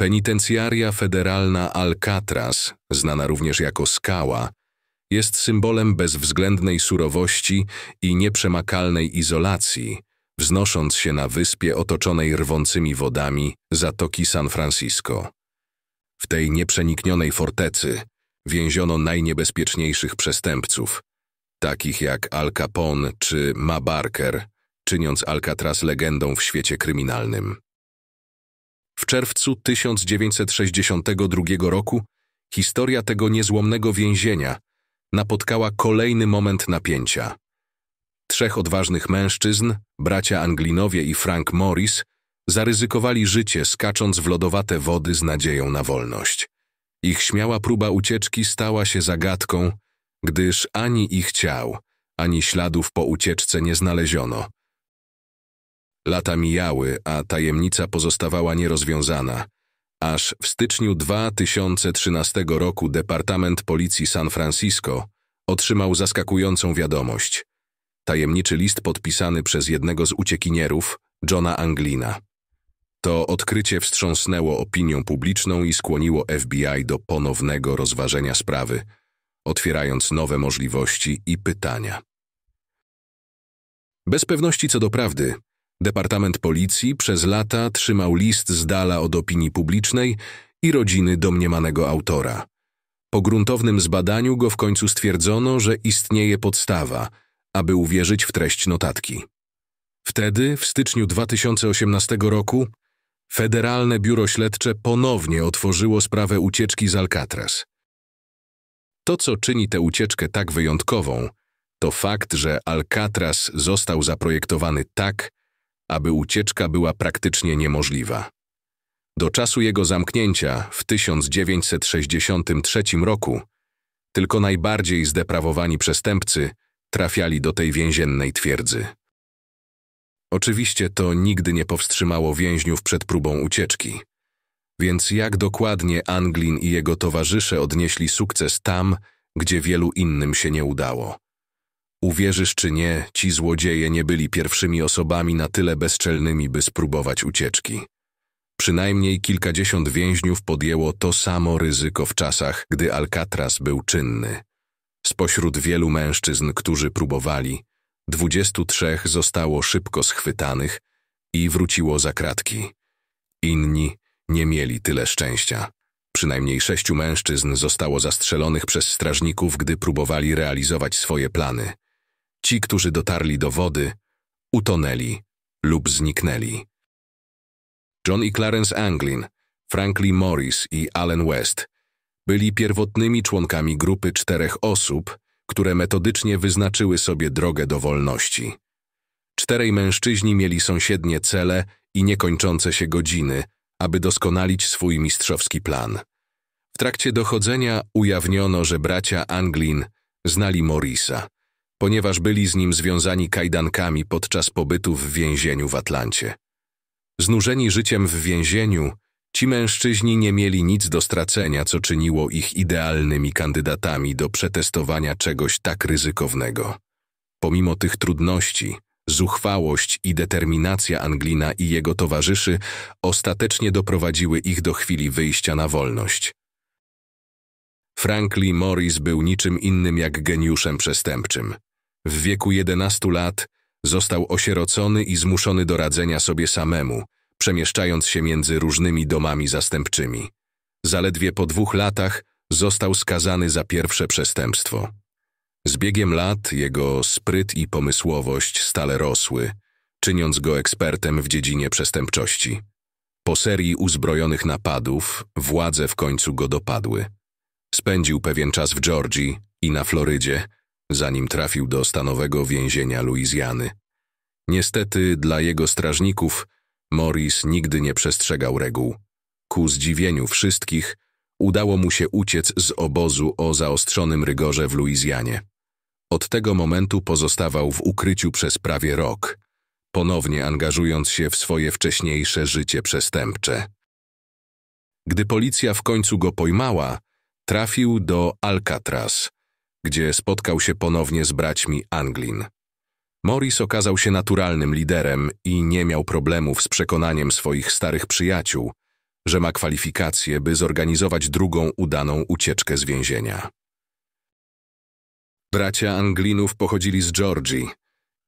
Penitencjaria Federalna Alcatraz, znana również jako skała, jest symbolem bezwzględnej surowości i nieprzemakalnej izolacji, wznosząc się na wyspie otoczonej rwącymi wodami Zatoki San Francisco. W tej nieprzeniknionej fortecy więziono najniebezpieczniejszych przestępców, takich jak Al Capone czy Ma Barker, czyniąc Alcatraz legendą w świecie kryminalnym. W czerwcu 1962 roku historia tego niezłomnego więzienia napotkała kolejny moment napięcia. Trzech odważnych mężczyzn, bracia Anglinowie i Frank Morris, zaryzykowali życie skacząc w lodowate wody z nadzieją na wolność. Ich śmiała próba ucieczki stała się zagadką, gdyż ani ich ciał, ani śladów po ucieczce nie znaleziono. Lata mijały, a tajemnica pozostawała nierozwiązana. Aż w styczniu 2013 roku Departament Policji San Francisco otrzymał zaskakującą wiadomość. Tajemniczy list podpisany przez jednego z uciekinierów, Johna Anglina. To odkrycie wstrząsnęło opinią publiczną i skłoniło FBI do ponownego rozważenia sprawy, otwierając nowe możliwości i pytania. Bez pewności co do prawdy, Departament Policji przez lata trzymał list z dala od opinii publicznej i rodziny domniemanego autora. Po gruntownym zbadaniu go w końcu stwierdzono, że istnieje podstawa, aby uwierzyć w treść notatki. Wtedy, w styczniu 2018 roku, Federalne Biuro Śledcze ponownie otworzyło sprawę ucieczki z Alcatraz. To, co czyni tę ucieczkę tak wyjątkową, to fakt, że Alcatraz został zaprojektowany tak, aby ucieczka była praktycznie niemożliwa. Do czasu jego zamknięcia w 1963 roku tylko najbardziej zdeprawowani przestępcy trafiali do tej więziennej twierdzy. Oczywiście to nigdy nie powstrzymało więźniów przed próbą ucieczki. Więc jak dokładnie Anglin i jego towarzysze odnieśli sukces tam, gdzie wielu innym się nie udało? Uwierzysz czy nie, ci złodzieje nie byli pierwszymi osobami na tyle bezczelnymi, by spróbować ucieczki. Przynajmniej kilkadziesiąt więźniów podjęło to samo ryzyko w czasach, gdy Alcatraz był czynny. Spośród wielu mężczyzn, którzy próbowali, dwudziestu trzech zostało szybko schwytanych i wróciło za kratki. Inni nie mieli tyle szczęścia. Przynajmniej sześciu mężczyzn zostało zastrzelonych przez strażników, gdy próbowali realizować swoje plany. Ci, którzy dotarli do wody, utonęli lub zniknęli. John i Clarence Anglin, Franklin Morris i Allen West byli pierwotnymi członkami grupy czterech osób, które metodycznie wyznaczyły sobie drogę do wolności. Czterej mężczyźni mieli sąsiednie cele i niekończące się godziny, aby doskonalić swój mistrzowski plan. W trakcie dochodzenia ujawniono, że bracia Anglin znali Morisa, ponieważ byli z nim związani kajdankami podczas pobytu w więzieniu w Atlancie. Znużeni życiem w więzieniu, ci mężczyźni nie mieli nic do stracenia, co czyniło ich idealnymi kandydatami do przetestowania czegoś tak ryzykownego. Pomimo tych trudności, zuchwałość i determinacja Anglina i jego towarzyszy ostatecznie doprowadziły ich do chwili wyjścia na wolność. Franklin Morris był niczym innym jak geniuszem przestępczym. W wieku 11 lat został osierocony i zmuszony do radzenia sobie samemu, przemieszczając się między różnymi domami zastępczymi. Zaledwie po dwóch latach został skazany za pierwsze przestępstwo. Z biegiem lat jego spryt i pomysłowość stale rosły, czyniąc go ekspertem w dziedzinie przestępczości. Po serii uzbrojonych napadów władze w końcu go dopadły. Spędził pewien czas w Georgii i na Florydzie, zanim trafił do stanowego więzienia Luizjany. Niestety dla jego strażników Morris nigdy nie przestrzegał reguł. Ku zdziwieniu wszystkich udało mu się uciec z obozu o zaostrzonym rygorze w Luizjanie. Od tego momentu pozostawał w ukryciu przez prawie rok, ponownie angażując się w swoje wcześniejsze życie przestępcze. Gdy policja w końcu go pojmała, trafił do Alcatraz, gdzie spotkał się ponownie z braćmi Anglin. Morris okazał się naturalnym liderem i nie miał problemów z przekonaniem swoich starych przyjaciół, że ma kwalifikacje, by zorganizować drugą udaną ucieczkę z więzienia. Bracia Anglinów pochodzili z Georgii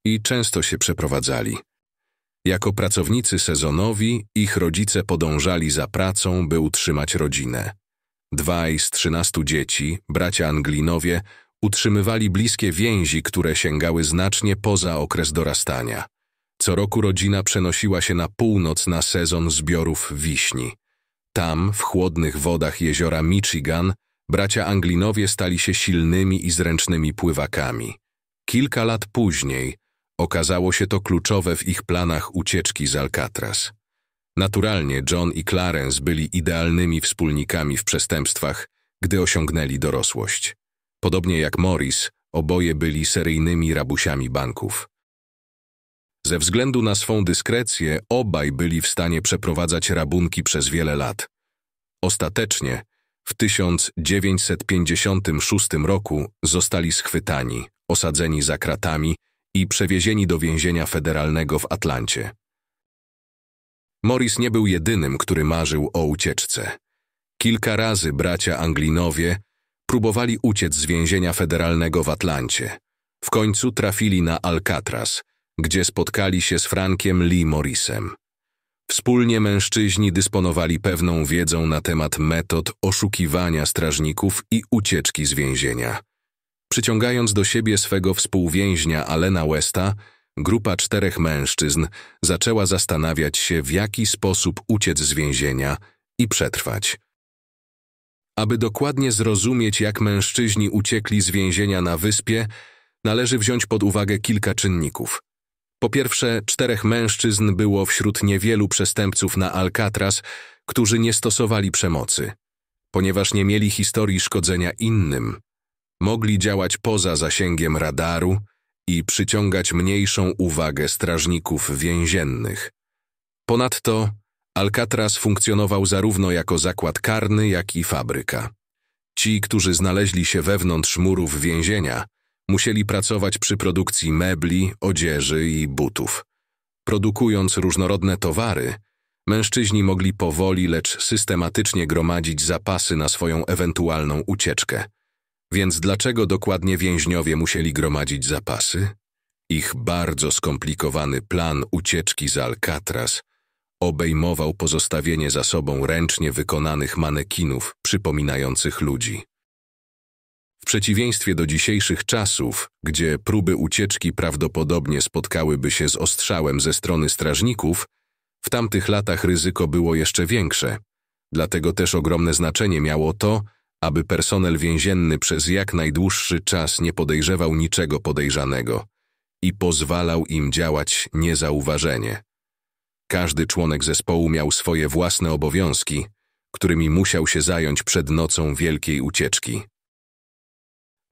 i często się przeprowadzali. Jako pracownicy sezonowi ich rodzice podążali za pracą, by utrzymać rodzinę. Dwaj z trzynastu dzieci, bracia Anglinowie, utrzymywali bliskie więzi, które sięgały znacznie poza okres dorastania. Co roku rodzina przenosiła się na północ na sezon zbiorów wiśni. Tam, w chłodnych wodach jeziora Michigan, bracia Anglinowie stali się silnymi i zręcznymi pływakami. Kilka lat później okazało się to kluczowe w ich planach ucieczki z Alcatraz. Naturalnie John i Clarence byli idealnymi wspólnikami w przestępstwach, gdy osiągnęli dorosłość. Podobnie jak Morris, oboje byli seryjnymi rabusiami banków. Ze względu na swą dyskrecję obaj byli w stanie przeprowadzać rabunki przez wiele lat. Ostatecznie w 1956 roku zostali schwytani, osadzeni za kratami i przewiezieni do więzienia federalnego w Atlancie. Morris nie był jedynym, który marzył o ucieczce. Kilka razy bracia Anglinowie próbowali uciec z więzienia federalnego w Atlancie. W końcu trafili na Alcatraz, gdzie spotkali się z Frankiem Lee Morrisem. Wspólnie mężczyźni dysponowali pewną wiedzą na temat metod oszukiwania strażników i ucieczki z więzienia. Przyciągając do siebie swego współwięźnia Alena Westa, grupa czterech mężczyzn zaczęła zastanawiać się, w jaki sposób uciec z więzienia i przetrwać. Aby dokładnie zrozumieć, jak mężczyźni uciekli z więzienia na wyspie, należy wziąć pod uwagę kilka czynników. Po pierwsze, czterech mężczyzn było wśród niewielu przestępców na Alcatraz, którzy nie stosowali przemocy, ponieważ nie mieli historii szkodzenia innym. Mogli działać poza zasięgiem radaru i przyciągać mniejszą uwagę strażników więziennych. Ponadto Alcatraz funkcjonował zarówno jako zakład karny, jak i fabryka. Ci, którzy znaleźli się wewnątrz murów więzienia, musieli pracować przy produkcji mebli, odzieży i butów. Produkując różnorodne towary, mężczyźni mogli powoli, lecz systematycznie gromadzić zapasy na swoją ewentualną ucieczkę. Więc dlaczego dokładnie więźniowie musieli gromadzić zapasy? Ich bardzo skomplikowany plan ucieczki z Alcatraz Obejmował pozostawienie za sobą ręcznie wykonanych manekinów przypominających ludzi. W przeciwieństwie do dzisiejszych czasów, gdzie próby ucieczki prawdopodobnie spotkałyby się z ostrzałem ze strony strażników, w tamtych latach ryzyko było jeszcze większe. Dlatego też ogromne znaczenie miało to, aby personel więzienny przez jak najdłuższy czas nie podejrzewał niczego podejrzanego i pozwalał im działać niezauważenie. Każdy członek zespołu miał swoje własne obowiązki, którymi musiał się zająć przed nocą wielkiej ucieczki.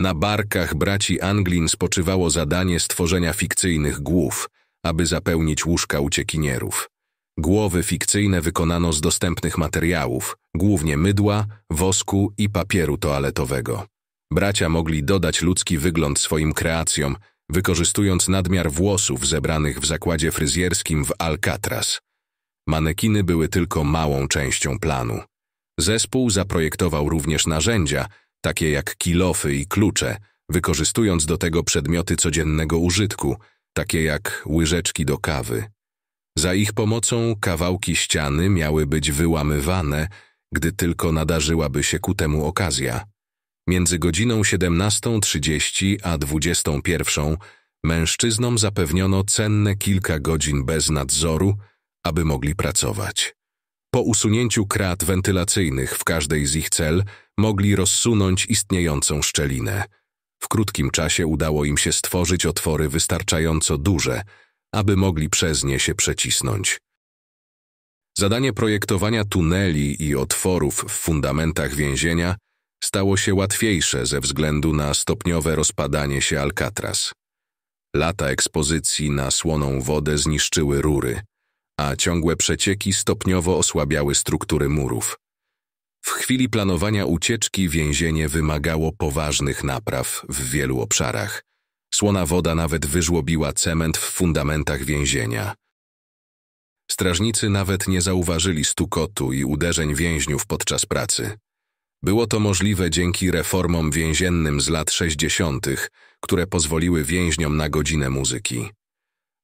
Na barkach braci Anglin spoczywało zadanie stworzenia fikcyjnych głów, aby zapełnić łóżka uciekinierów. Głowy fikcyjne wykonano z dostępnych materiałów, głównie mydła, wosku i papieru toaletowego. Bracia mogli dodać ludzki wygląd swoim kreacjom, wykorzystując nadmiar włosów zebranych w zakładzie fryzjerskim w Alcatraz. Manekiny były tylko małą częścią planu. Zespół zaprojektował również narzędzia, takie jak kilofy i klucze, wykorzystując do tego przedmioty codziennego użytku, takie jak łyżeczki do kawy. Za ich pomocą kawałki ściany miały być wyłamywane, gdy tylko nadarzyłaby się ku temu okazja. Między godziną 17.30 a 21.00 mężczyznom zapewniono cenne kilka godzin bez nadzoru, aby mogli pracować. Po usunięciu krat wentylacyjnych w każdej z ich cel mogli rozsunąć istniejącą szczelinę. W krótkim czasie udało im się stworzyć otwory wystarczająco duże, aby mogli przez nie się przecisnąć. Zadanie projektowania tuneli i otworów w fundamentach więzienia stało się łatwiejsze ze względu na stopniowe rozpadanie się Alcatraz. Lata ekspozycji na słoną wodę zniszczyły rury, a ciągłe przecieki stopniowo osłabiały struktury murów. W chwili planowania ucieczki więzienie wymagało poważnych napraw w wielu obszarach. Słona woda nawet wyżłobiła cement w fundamentach więzienia. Strażnicy nawet nie zauważyli stukotu i uderzeń więźniów podczas pracy. Było to możliwe dzięki reformom więziennym z lat 60., które pozwoliły więźniom na godzinę muzyki.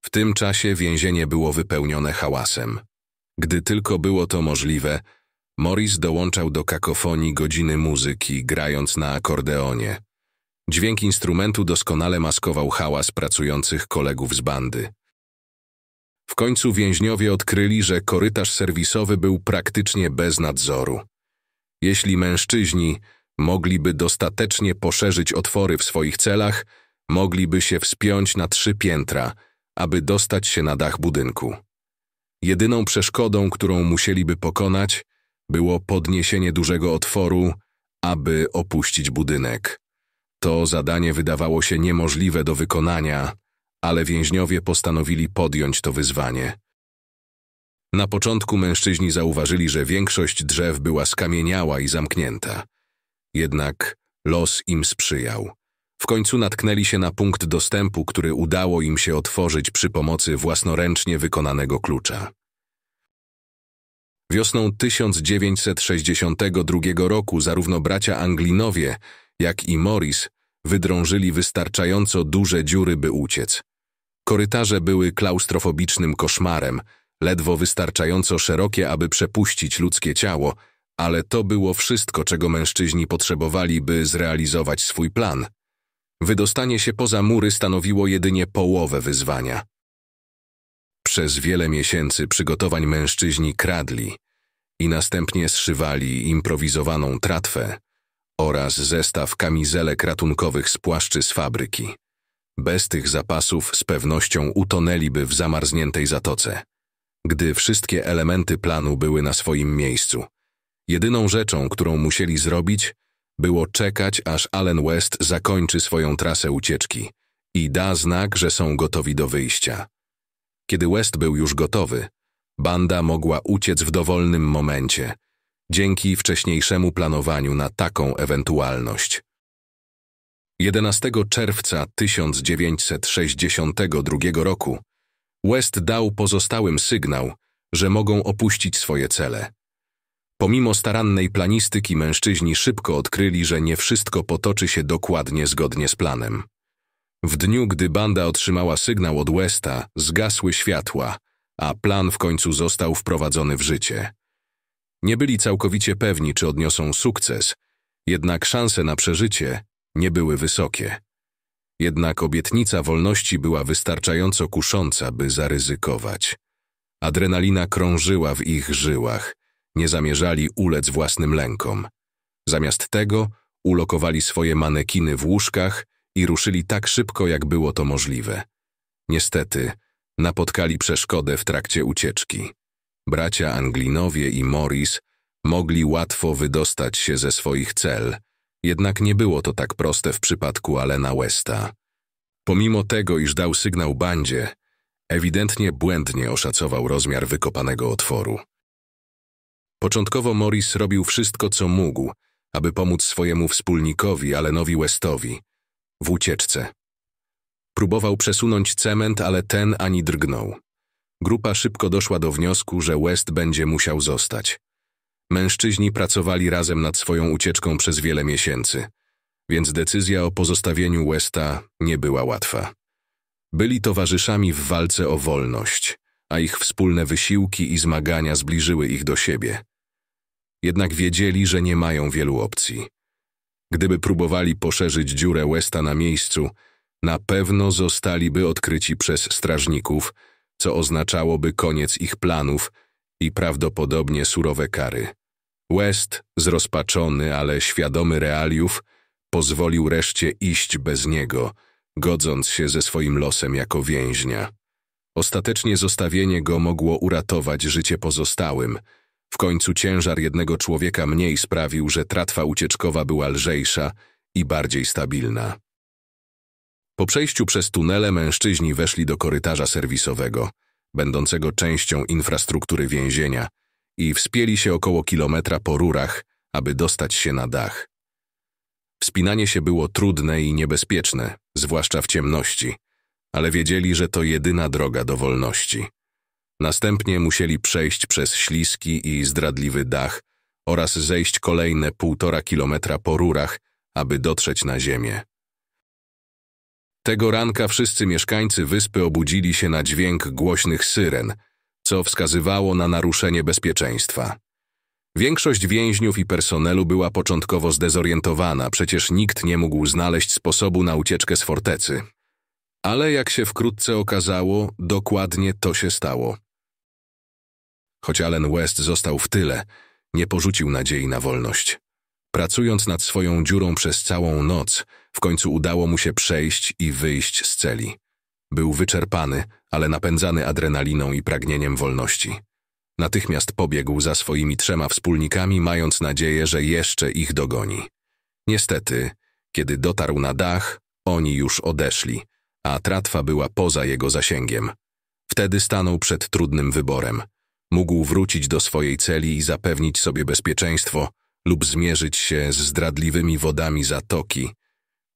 W tym czasie więzienie było wypełnione hałasem. Gdy tylko było to możliwe, Morris dołączał do kakofonii godziny muzyki, grając na akordeonie. Dźwięk instrumentu doskonale maskował hałas pracujących kolegów z bandy. W końcu więźniowie odkryli, że korytarz serwisowy był praktycznie bez nadzoru. Jeśli mężczyźni mogliby dostatecznie poszerzyć otwory w swoich celach, mogliby się wspiąć na trzy piętra, aby dostać się na dach budynku. Jedyną przeszkodą, którą musieliby pokonać, było podniesienie dużego otworu, aby opuścić budynek. To zadanie wydawało się niemożliwe do wykonania, ale więźniowie postanowili podjąć to wyzwanie. Na początku mężczyźni zauważyli, że większość drzew była skamieniała i zamknięta. Jednak los im sprzyjał. W końcu natknęli się na punkt dostępu, który udało im się otworzyć przy pomocy własnoręcznie wykonanego klucza. Wiosną 1962 roku zarówno bracia Anglinowie, jak i Morris wydrążyli wystarczająco duże dziury, by uciec. Korytarze były klaustrofobicznym koszmarem – ledwo wystarczająco szerokie, aby przepuścić ludzkie ciało, ale to było wszystko, czego mężczyźni potrzebowali, by zrealizować swój plan. Wydostanie się poza mury stanowiło jedynie połowę wyzwania. Przez wiele miesięcy przygotowań mężczyźni kradli i następnie zszywali improwizowaną tratwę oraz zestaw kamizelek ratunkowych z płaszczy z fabryki. Bez tych zapasów z pewnością utonęliby w zamarzniętej zatoce gdy wszystkie elementy planu były na swoim miejscu. Jedyną rzeczą, którą musieli zrobić, było czekać, aż Allen West zakończy swoją trasę ucieczki i da znak, że są gotowi do wyjścia. Kiedy West był już gotowy, banda mogła uciec w dowolnym momencie, dzięki wcześniejszemu planowaniu na taką ewentualność. 11 czerwca 1962 roku West dał pozostałym sygnał, że mogą opuścić swoje cele. Pomimo starannej planistyki mężczyźni szybko odkryli, że nie wszystko potoczy się dokładnie zgodnie z planem. W dniu, gdy banda otrzymała sygnał od Westa, zgasły światła, a plan w końcu został wprowadzony w życie. Nie byli całkowicie pewni, czy odniosą sukces, jednak szanse na przeżycie nie były wysokie. Jednak obietnica wolności była wystarczająco kusząca, by zaryzykować. Adrenalina krążyła w ich żyłach. Nie zamierzali ulec własnym lękom. Zamiast tego ulokowali swoje manekiny w łóżkach i ruszyli tak szybko, jak było to możliwe. Niestety, napotkali przeszkodę w trakcie ucieczki. Bracia Anglinowie i Morris mogli łatwo wydostać się ze swoich cel, jednak nie było to tak proste w przypadku Alena Westa. Pomimo tego, iż dał sygnał bandzie, ewidentnie błędnie oszacował rozmiar wykopanego otworu. Początkowo Morris robił wszystko, co mógł, aby pomóc swojemu wspólnikowi, Alenowi Westowi, w ucieczce. Próbował przesunąć cement, ale ten ani drgnął. Grupa szybko doszła do wniosku, że West będzie musiał zostać. Mężczyźni pracowali razem nad swoją ucieczką przez wiele miesięcy, więc decyzja o pozostawieniu Westa nie była łatwa. Byli towarzyszami w walce o wolność, a ich wspólne wysiłki i zmagania zbliżyły ich do siebie. Jednak wiedzieli, że nie mają wielu opcji. Gdyby próbowali poszerzyć dziurę Westa na miejscu, na pewno zostaliby odkryci przez strażników, co oznaczałoby koniec ich planów i prawdopodobnie surowe kary. West, zrozpaczony, ale świadomy realiów, pozwolił reszcie iść bez niego, godząc się ze swoim losem jako więźnia. Ostatecznie zostawienie go mogło uratować życie pozostałym. W końcu ciężar jednego człowieka mniej sprawił, że tratwa ucieczkowa była lżejsza i bardziej stabilna. Po przejściu przez tunele mężczyźni weszli do korytarza serwisowego, będącego częścią infrastruktury więzienia – i wspięli się około kilometra po rurach, aby dostać się na dach. Wspinanie się było trudne i niebezpieczne, zwłaszcza w ciemności, ale wiedzieli, że to jedyna droga do wolności. Następnie musieli przejść przez śliski i zdradliwy dach oraz zejść kolejne półtora kilometra po rurach, aby dotrzeć na ziemię. Tego ranka wszyscy mieszkańcy wyspy obudzili się na dźwięk głośnych syren – co wskazywało na naruszenie bezpieczeństwa. Większość więźniów i personelu była początkowo zdezorientowana, przecież nikt nie mógł znaleźć sposobu na ucieczkę z fortecy. Ale jak się wkrótce okazało, dokładnie to się stało. Choć Allen West został w tyle, nie porzucił nadziei na wolność. Pracując nad swoją dziurą przez całą noc, w końcu udało mu się przejść i wyjść z celi. Był wyczerpany, ale napędzany adrenaliną i pragnieniem wolności. Natychmiast pobiegł za swoimi trzema wspólnikami, mając nadzieję, że jeszcze ich dogoni. Niestety, kiedy dotarł na dach, oni już odeszli, a tratwa była poza jego zasięgiem. Wtedy stanął przed trudnym wyborem. Mógł wrócić do swojej celi i zapewnić sobie bezpieczeństwo lub zmierzyć się z zdradliwymi wodami zatoki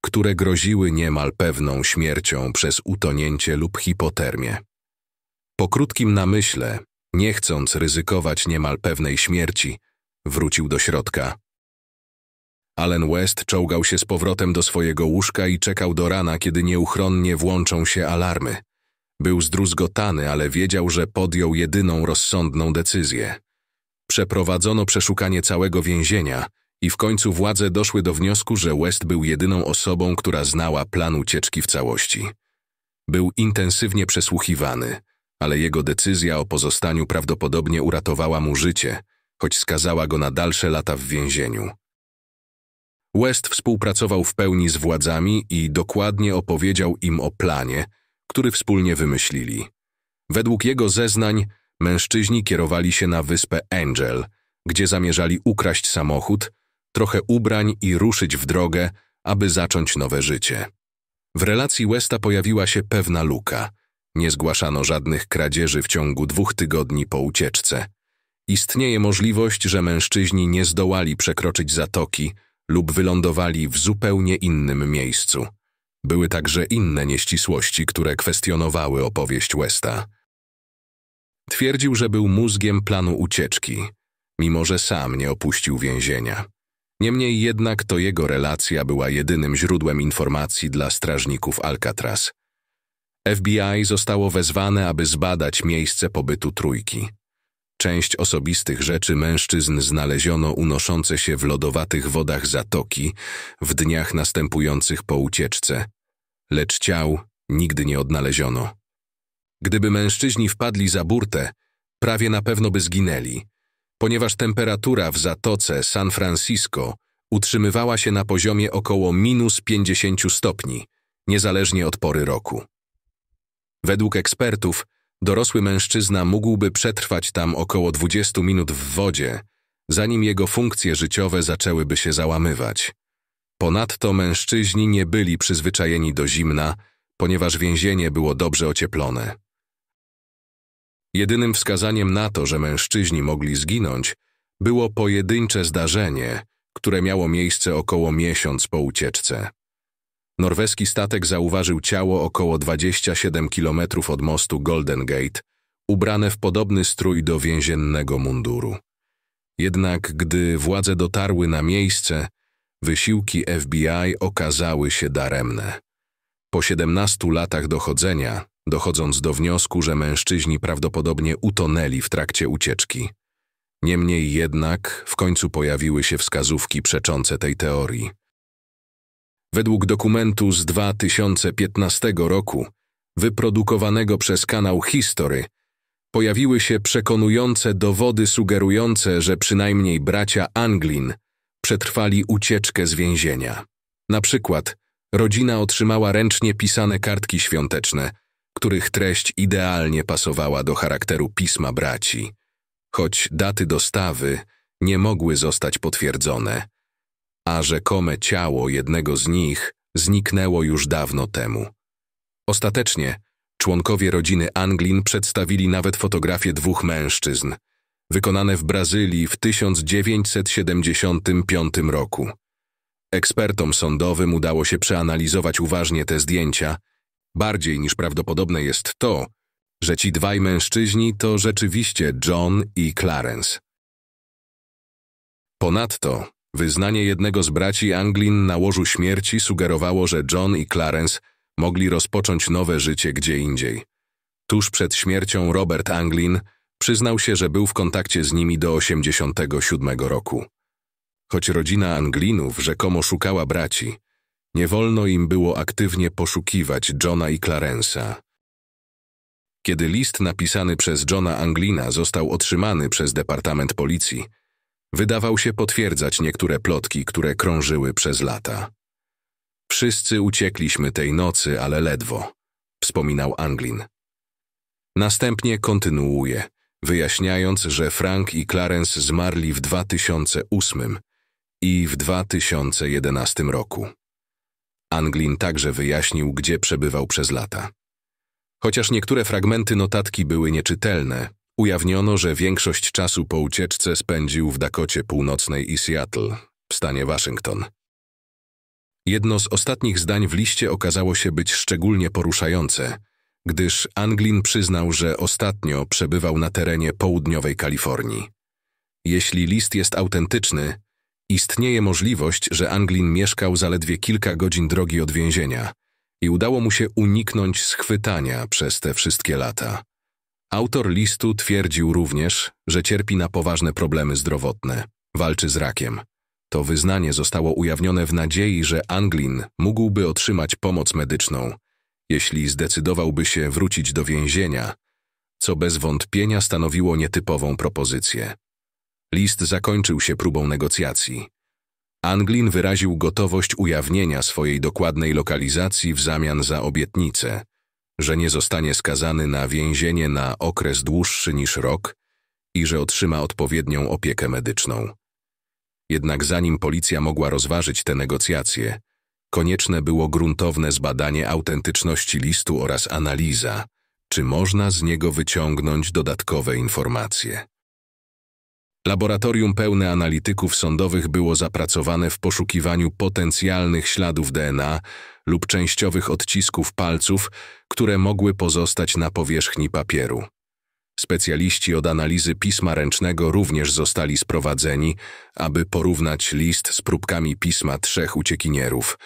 które groziły niemal pewną śmiercią przez utonięcie lub hipotermię. Po krótkim namyśle, nie chcąc ryzykować niemal pewnej śmierci, wrócił do środka. Allen West czołgał się z powrotem do swojego łóżka i czekał do rana, kiedy nieuchronnie włączą się alarmy. Był zdruzgotany, ale wiedział, że podjął jedyną rozsądną decyzję. Przeprowadzono przeszukanie całego więzienia – i w końcu władze doszły do wniosku, że West był jedyną osobą, która znała plan ucieczki w całości. Był intensywnie przesłuchiwany, ale jego decyzja o pozostaniu prawdopodobnie uratowała mu życie, choć skazała go na dalsze lata w więzieniu. West współpracował w pełni z władzami i dokładnie opowiedział im o planie, który wspólnie wymyślili. Według jego zeznań mężczyźni kierowali się na wyspę Angel, gdzie zamierzali ukraść samochód, trochę ubrań i ruszyć w drogę, aby zacząć nowe życie. W relacji Westa pojawiła się pewna luka. Nie zgłaszano żadnych kradzieży w ciągu dwóch tygodni po ucieczce. Istnieje możliwość, że mężczyźni nie zdołali przekroczyć zatoki lub wylądowali w zupełnie innym miejscu. Były także inne nieścisłości, które kwestionowały opowieść Westa. Twierdził, że był mózgiem planu ucieczki, mimo że sam nie opuścił więzienia. Niemniej jednak to jego relacja była jedynym źródłem informacji dla strażników Alcatraz. FBI zostało wezwane, aby zbadać miejsce pobytu trójki. Część osobistych rzeczy mężczyzn znaleziono unoszące się w lodowatych wodach zatoki w dniach następujących po ucieczce, lecz ciał nigdy nie odnaleziono. Gdyby mężczyźni wpadli za burtę, prawie na pewno by zginęli, ponieważ temperatura w zatoce San Francisco utrzymywała się na poziomie około minus 50 stopni, niezależnie od pory roku. Według ekspertów, dorosły mężczyzna mógłby przetrwać tam około 20 minut w wodzie, zanim jego funkcje życiowe zaczęłyby się załamywać. Ponadto mężczyźni nie byli przyzwyczajeni do zimna, ponieważ więzienie było dobrze ocieplone. Jedynym wskazaniem na to, że mężczyźni mogli zginąć, było pojedyncze zdarzenie, które miało miejsce około miesiąc po ucieczce. Norweski statek zauważył ciało około 27 km od mostu Golden Gate, ubrane w podobny strój do więziennego munduru. Jednak gdy władze dotarły na miejsce, wysiłki FBI okazały się daremne. Po 17 latach dochodzenia dochodząc do wniosku, że mężczyźni prawdopodobnie utonęli w trakcie ucieczki. Niemniej jednak w końcu pojawiły się wskazówki przeczące tej teorii. Według dokumentu z 2015 roku, wyprodukowanego przez kanał History, pojawiły się przekonujące dowody sugerujące, że przynajmniej bracia Anglin przetrwali ucieczkę z więzienia. Na przykład rodzina otrzymała ręcznie pisane kartki świąteczne – których treść idealnie pasowała do charakteru pisma braci, choć daty dostawy nie mogły zostać potwierdzone, a rzekome ciało jednego z nich zniknęło już dawno temu. Ostatecznie członkowie rodziny Anglin przedstawili nawet fotografie dwóch mężczyzn, wykonane w Brazylii w 1975 roku. Ekspertom sądowym udało się przeanalizować uważnie te zdjęcia – Bardziej niż prawdopodobne jest to, że ci dwaj mężczyźni to rzeczywiście John i Clarence. Ponadto wyznanie jednego z braci Anglin na łożu śmierci sugerowało, że John i Clarence mogli rozpocząć nowe życie gdzie indziej. Tuż przed śmiercią Robert Anglin przyznał się, że był w kontakcie z nimi do 87 roku. Choć rodzina Anglinów rzekomo szukała braci, nie wolno im było aktywnie poszukiwać Johna i Clarence'a. Kiedy list napisany przez Johna Anglina został otrzymany przez Departament Policji, wydawał się potwierdzać niektóre plotki, które krążyły przez lata. Wszyscy uciekliśmy tej nocy, ale ledwo, wspominał Anglin. Następnie kontynuuje, wyjaśniając, że Frank i Clarence zmarli w 2008 i w 2011 roku. Anglin także wyjaśnił, gdzie przebywał przez lata. Chociaż niektóre fragmenty notatki były nieczytelne, ujawniono, że większość czasu po ucieczce spędził w Dakocie Północnej i Seattle, w stanie Waszyngton. Jedno z ostatnich zdań w liście okazało się być szczególnie poruszające, gdyż Anglin przyznał, że ostatnio przebywał na terenie południowej Kalifornii. Jeśli list jest autentyczny, Istnieje możliwość, że Anglin mieszkał zaledwie kilka godzin drogi od więzienia i udało mu się uniknąć schwytania przez te wszystkie lata. Autor listu twierdził również, że cierpi na poważne problemy zdrowotne, walczy z rakiem. To wyznanie zostało ujawnione w nadziei, że Anglin mógłby otrzymać pomoc medyczną, jeśli zdecydowałby się wrócić do więzienia, co bez wątpienia stanowiło nietypową propozycję. List zakończył się próbą negocjacji. Anglin wyraził gotowość ujawnienia swojej dokładnej lokalizacji w zamian za obietnicę, że nie zostanie skazany na więzienie na okres dłuższy niż rok i że otrzyma odpowiednią opiekę medyczną. Jednak zanim policja mogła rozważyć te negocjacje, konieczne było gruntowne zbadanie autentyczności listu oraz analiza, czy można z niego wyciągnąć dodatkowe informacje. Laboratorium pełne analityków sądowych było zapracowane w poszukiwaniu potencjalnych śladów DNA lub częściowych odcisków palców, które mogły pozostać na powierzchni papieru. Specjaliści od analizy pisma ręcznego również zostali sprowadzeni, aby porównać list z próbkami pisma trzech uciekinierów.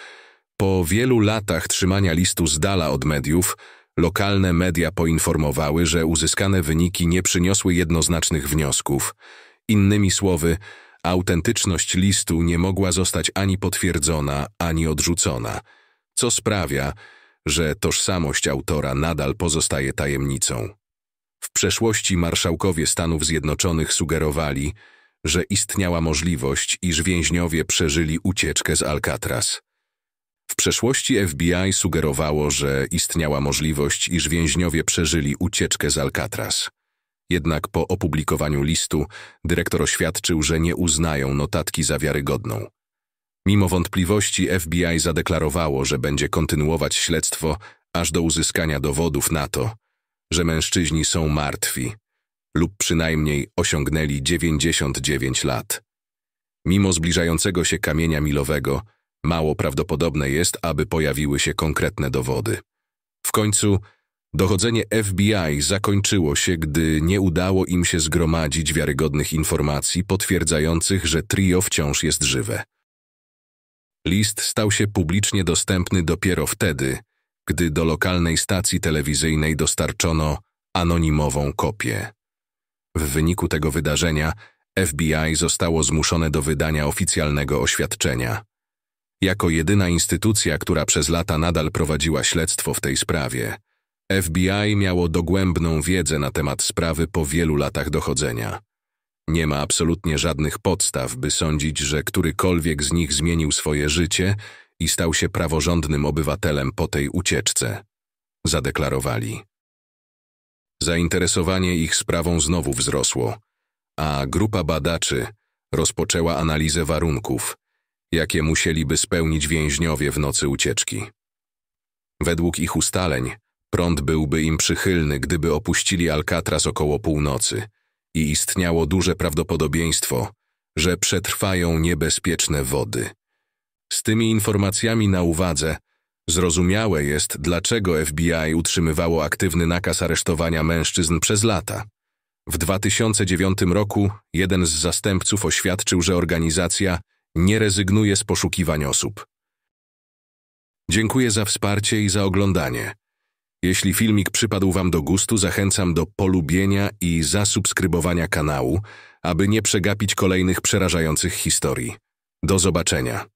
Po wielu latach trzymania listu z dala od mediów, lokalne media poinformowały, że uzyskane wyniki nie przyniosły jednoznacznych wniosków. Innymi słowy, autentyczność listu nie mogła zostać ani potwierdzona, ani odrzucona, co sprawia, że tożsamość autora nadal pozostaje tajemnicą. W przeszłości marszałkowie Stanów Zjednoczonych sugerowali, że istniała możliwość, iż więźniowie przeżyli ucieczkę z Alcatraz. W przeszłości FBI sugerowało, że istniała możliwość, iż więźniowie przeżyli ucieczkę z Alcatraz. Jednak po opublikowaniu listu dyrektor oświadczył, że nie uznają notatki za wiarygodną. Mimo wątpliwości FBI zadeklarowało, że będzie kontynuować śledztwo aż do uzyskania dowodów na to, że mężczyźni są martwi lub przynajmniej osiągnęli 99 lat. Mimo zbliżającego się kamienia milowego, mało prawdopodobne jest, aby pojawiły się konkretne dowody. W końcu Dochodzenie FBI zakończyło się, gdy nie udało im się zgromadzić wiarygodnych informacji potwierdzających, że trio wciąż jest żywe. List stał się publicznie dostępny dopiero wtedy, gdy do lokalnej stacji telewizyjnej dostarczono anonimową kopię. W wyniku tego wydarzenia FBI zostało zmuszone do wydania oficjalnego oświadczenia. Jako jedyna instytucja, która przez lata nadal prowadziła śledztwo w tej sprawie, FBI miało dogłębną wiedzę na temat sprawy po wielu latach dochodzenia. Nie ma absolutnie żadnych podstaw, by sądzić, że którykolwiek z nich zmienił swoje życie i stał się praworządnym obywatelem po tej ucieczce, zadeklarowali. Zainteresowanie ich sprawą znowu wzrosło, a grupa badaczy rozpoczęła analizę warunków, jakie musieliby spełnić więźniowie w nocy ucieczki. Według ich ustaleń, Prąd byłby im przychylny, gdyby opuścili Alcatraz około północy i istniało duże prawdopodobieństwo, że przetrwają niebezpieczne wody. Z tymi informacjami na uwadze zrozumiałe jest, dlaczego FBI utrzymywało aktywny nakaz aresztowania mężczyzn przez lata. W 2009 roku jeden z zastępców oświadczył, że organizacja nie rezygnuje z poszukiwań osób. Dziękuję za wsparcie i za oglądanie. Jeśli filmik przypadł Wam do gustu, zachęcam do polubienia i zasubskrybowania kanału, aby nie przegapić kolejnych przerażających historii. Do zobaczenia.